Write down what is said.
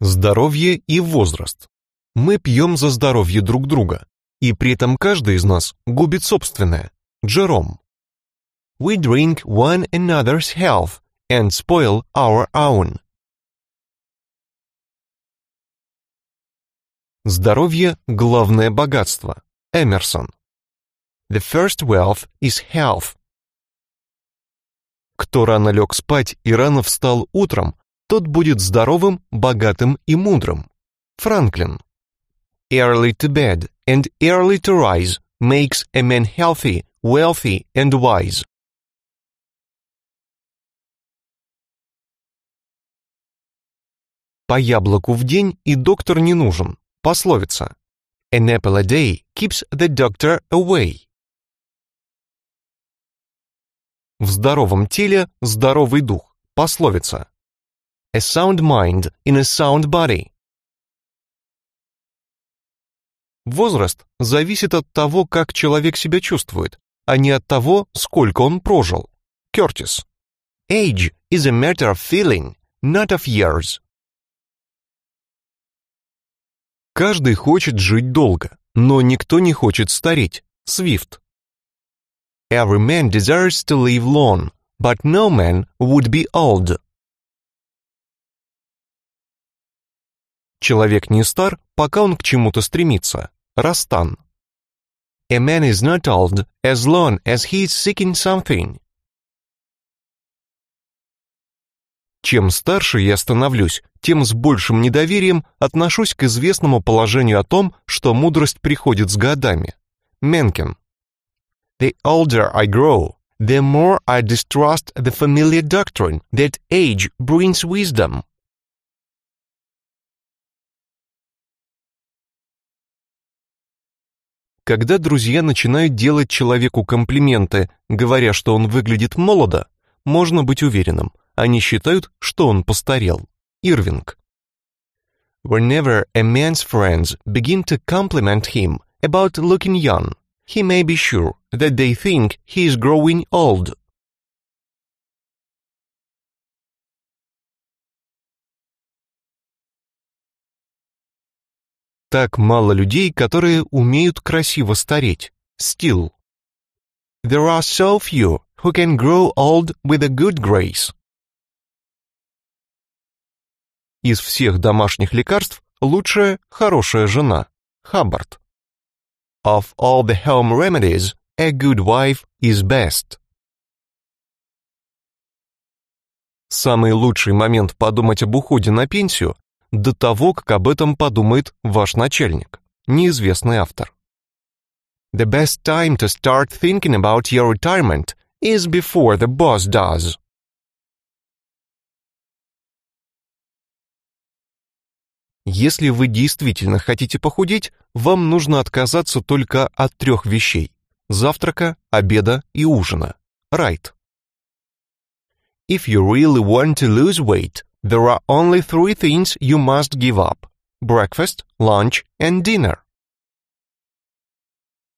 Здоровье и возраст. Мы пьем за здоровье друг друга, и при этом каждый из нас губит собственное. Джером. We drink one another's health and spoil our own. Здоровье – главное богатство. Эмерсон. The first wealth is health. Кто рано лег спать и рано встал утром, тот будет здоровым, богатым и мудрым. Франклин. Early to bed and early to rise makes a man healthy, wealthy and wise. По яблоку в день и доктор не нужен. Пословица. An apple a day keeps the doctor away. В здоровом теле здоровый дух. Пословица a sound mind in a sound body. Возраст зависит от того, как человек себя чувствует, а не от того, сколько он прожил. Кёртис. Age is a matter of feeling, not of years. Каждый хочет жить долго, но никто не хочет стареть. Свифт. Every man desires to live long, but no man would be old. Человек не стар, пока он к чему-то стремится. Растан. A man is not old as long as he is seeking something. Чем старше я становлюсь, тем с большим недоверием отношусь к известному положению о том, что мудрость приходит с годами. Менкин. The older I grow, the more I distrust the familiar doctrine that age brings wisdom. Когда друзья начинают делать человеку комплименты, говоря, что он выглядит молодо, можно быть уверенным, они считают, что он постарел. Ирвинг. Whenever a man's friends begin to compliment him about looking young, he may be sure that they think he is growing old так мало людей, которые умеют красиво стареть. Still. There are so few who can grow old with a good grace. Из всех домашних лекарств лучшая хорошая жена. Хаббард. Of all the home remedies, a good wife is best. Самый лучший момент подумать об уходе на пенсию до того, как об этом подумает ваш начальник, неизвестный автор. The best time to start thinking about your retirement is before the boss does. Если вы действительно хотите похудеть, вам нужно отказаться только от трех вещей – завтрака, обеда и ужина. Right. If you really want to lose weight, There are only three things you must give up breakfast, lunch, and dinner.